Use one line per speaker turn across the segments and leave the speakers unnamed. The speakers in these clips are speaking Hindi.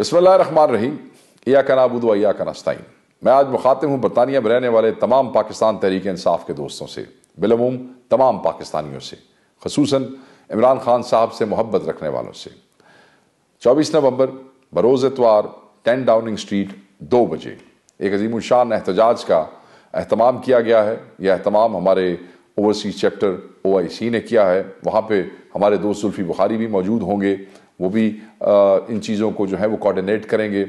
रहीम या का नाबुद या का नस्ताइन मैं आज मुखातिब हूँ बरतानिया में रहने वाले तमाम पाकिस्तान तहरीक इंसाफ के दोस्तों से बिलमूम तमाम पाकिस्तानियों से खसूस इमरान खान साहब से मोहब्बत रखने वालों से चौबीस नवंबर बरोज़ एतवार टेन डाउनिंग स्ट्रीट दो बजे एक अजीम शान एहतजाज का अहतमाम किया गया है यह अहतमाम हमारे ओवरसीज चैप्टर ओ आई सी ने किया है वहाँ पर हमारे दोस्त जुल्फ़ी बुखारी भी मौजूद होंगे वो भी इन चीज़ों को जो है वो कोऑर्डिनेट करेंगे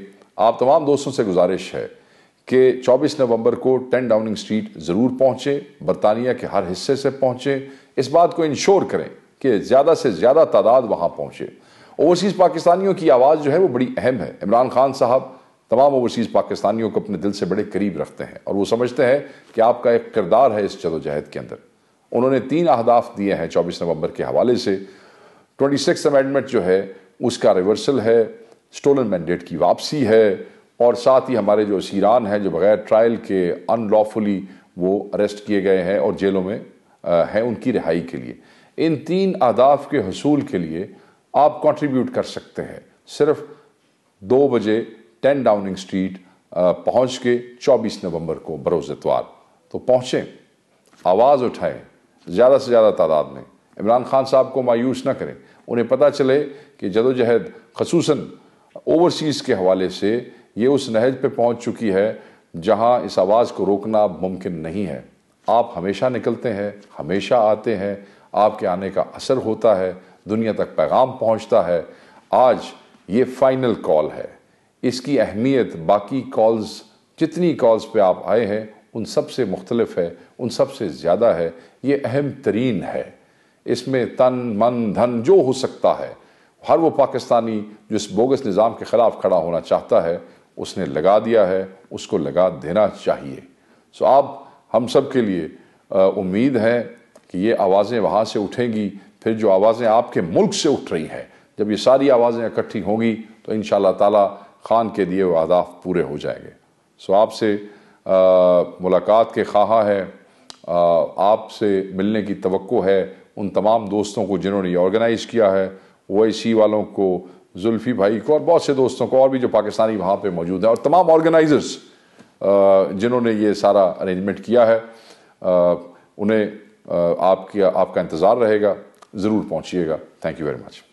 आप तमाम दोस्तों से गुजारिश है कि 24 नवंबर को 10 डाउनिंग स्ट्रीट ज़रूर पहुँचें बरतानिया के हर हिस्से से पहुँचें इस बात को इंश्योर करें कि ज़्यादा से ज़्यादा तादाद वहाँ पहुँचे ओवरसीज़ पाकिस्तानियों की आवाज़ जो है वो बड़ी अहम है इमरान खान साहब तमाम ओवरसीज़ पाकिस्तानियों को अपने दिल से बड़े करीब रखते हैं और वो समझते हैं कि आपका एक किरदार है इस जदोजहद के अंदर उन्होंने तीन अहदाफ दिए हैं चौबीस नवंबर के हवाले से ट्वेंटी सिक्स अमेंडमेंट जो है उसका रिवर्सल है स्टोलन मैंडेट की वापसी है और साथ ही हमारे जो सीरान हैं जो बगैर ट्रायल के अनलॉफुली वो अरेस्ट किए गए हैं और जेलों में हैं उनकी रिहाई के लिए इन तीन अहदाफ के हसूल के लिए आप कंट्रीब्यूट कर सकते हैं सिर्फ दो बजे टेन डाउनिंग स्ट्रीट पहुंच के 24 नवंबर को बरोज़ इतवार तो पहुँचें आवाज़ उठाएं ज़्यादा से ज़्यादा तादाद में इमरान खान साहब को मायूस ना करें उन्हें पता चले कि जदोजहद खसूस ओवरसीज़ के हवाले से ये उस नहज पर पहुँच चुकी है जहाँ इस आवाज़ को रोकना मुमकिन नहीं है आप हमेशा निकलते हैं हमेशा आते हैं आपके आने का असर होता है दुनिया तक पैगाम पहुँचता है आज ये फाइनल कॉल है इसकी अहमियत बाकी कॉल्स जितनी कॉल्स पे आप आए हैं उन सब से मुख्तलफ है उन सब से ज़्यादा है ये अहम तरीन है इसमें तन मन धन जो हो सकता है हर वो पाकिस्तानी जो इस बोगस निज़ाम के ख़िलाफ़ खड़ा होना चाहता है उसने लगा दिया है उसको लगा देना चाहिए सो आप हम सब के लिए उम्मीद है कि ये आवाज़ें वहाँ से उठेंगी फिर जो आवाज़ें आपके मुल्क से उठ रही हैं जब ये सारी आवाज़ें इकट्ठी होंगी तो इन ताला खान के दिए वो अहदाफ पूरे हो जाएंगे सो आपसे मुलाकात के खाहा है आपसे मिलने की तो है उन तमाम दोस्तों को जिन्होंने ये ऑर्गेनाइज़ किया है ओआईसी वालों को जुल्फ़ी भाई को और बहुत से दोस्तों को और भी जो पाकिस्तानी वहाँ पे मौजूद हैं और तमाम ऑर्गेनाइज़र्स जिन्होंने ये सारा अरेंजमेंट किया है उन्हें आपके आपका इंतज़ार रहेगा ज़रूर पहुँचिएगा थैंक यू वेरी मच